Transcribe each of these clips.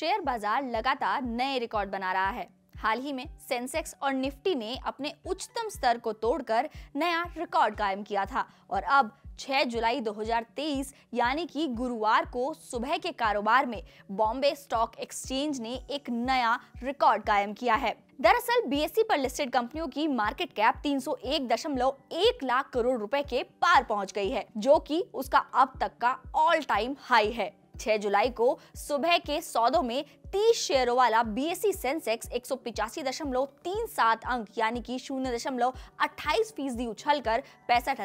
share बाजार लगातार नए रिकॉर्ड बना रहा है हाल ही में सेंसेक्स और निफ्टी ने अपने उच्चतम स्तर को तोड़कर नया रिकॉर्ड कायम किया था और अब 6 जुलाई 2023 यानी कि गुरुवार को सुबह के कारोबार में बॉम्बे स्टॉक एक्सचेंज ने एक नया रिकॉर्ड कायम किया है दरअसल बी e पर लिस्टेड कंपनियों की मार्केट कैप 301.1 लाख करोड़ रुपए के पार पहुंच गई है जो कि उसका अब तक का ऑल टाइम हाई है 6 जुलाई को सुबह के सौदों में 30 शेयरों वाला बीएसई सेंसेक्स एक अंक यानी कि शून्य दशमलव अट्ठाईस फीसदी उछल कर पैंसठ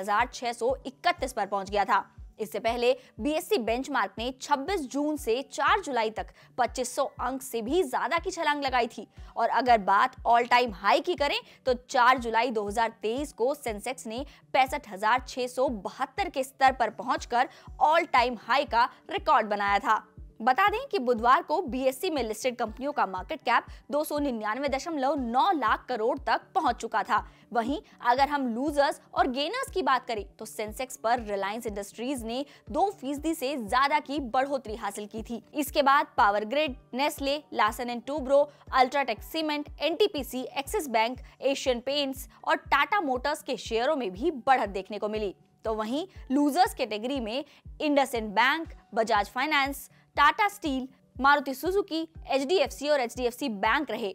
पर पहुंच गया था इससे पहले बीएससी बेंचमार्क ने 26 जून से 4 जुलाई तक 2500 अंक से भी ज्यादा की छलांग लगाई थी और अगर बात ऑल टाइम हाई की करें तो 4 जुलाई 2023 को सेंसेक्स ने पैंसठ के स्तर पर पहुंचकर ऑल टाइम हाई का रिकॉर्ड बनाया था बता दें कि बुधवार को बीएससी में लिस्टेड कंपनियों का मार्केट कैप दो लाख करोड़ तक पहुंच चुका था वहीं अगर हम लूजर्स और गेनर्स की बात करें तो सेंसेक्स पर रिलायंस इंडस्ट्रीज ने दो फीसदी से ज्यादा की बढ़ोतरी हासिल की थी इसके बाद Power Grid Nestle Larsen and Toubro UltraTech Cement NTPC Axis Bank Asian Paints और टाटा मोटर्स के शेयरों में भी बढ़त देखने को मिली तो वहीं लूजर्स कैटेगरी में Indus bank Bajaj finance Tata steel Maruti Suzuki H और एच बैंक रहे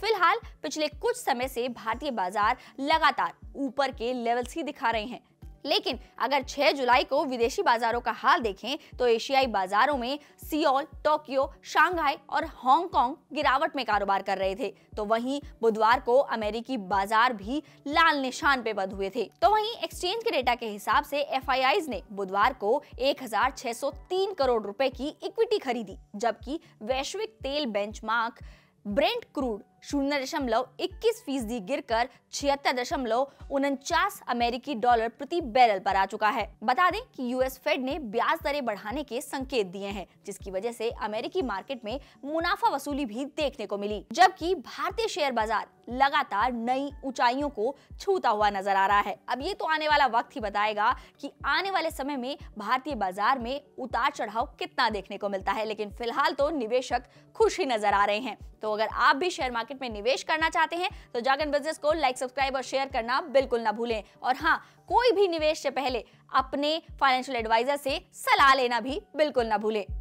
फिलहाल पिछले कुछ समय से भारतीय बाजार लगातार ऊपर के लेवल्स ही दिखा रहे हैं लेकिन अगर 6 जुलाई को विदेशी बाजारों का हाल देखें तो एशियाई बाजारों में सियोल टोक्यो शांघाई और हांगकांग गिरावट में कारोबार कर रहे थे तो वहीं बुधवार को अमेरिकी बाजार भी लाल निशान पे बंद हुए थे तो वहीं एक्सचेंज के डेटा के हिसाब से एफ ने बुधवार को 1603 करोड़ रुपए की इक्विटी खरीदी जबकि वैश्विक तेल बेंचमार्क ब्रेंट क्रूड शून्य दशमलव इक्कीस फीसदी गिर कर छिहत्तर दशमलव उनचास अमेरिकी डॉलर प्रति बैरल पर आ चुका है बता दें कि यूएस फेड ने ब्याज दरें बढ़ाने के संकेत दिए हैं जिसकी वजह से अमेरिकी मार्केट में मुनाफा वसूली भी देखने को मिली जबकि भारतीय शेयर बाजार लगातार नई ऊंचाइयों को छूता हुआ नजर आ रहा है अब ये तो आने वाला वक्त ही बताएगा कि आने वाले समय में भारतीय बाजार में उतार चढ़ाव कितना देखने को मिलता है लेकिन फिलहाल तो निवेशक खुश ही नजर आ रहे हैं तो अगर आप भी शेयर मार्केट मार्केट में निवेश करना चाहते हैं तो जागन बिजनेस को लाइक सब्सक्राइब और शेयर करना बिल्कुल ना भूलें और हाँ कोई भी निवेश से पहले अपने फाइनेंशियल एडवाइजर से सलाह लेना भी बिल्कुल ना भूलें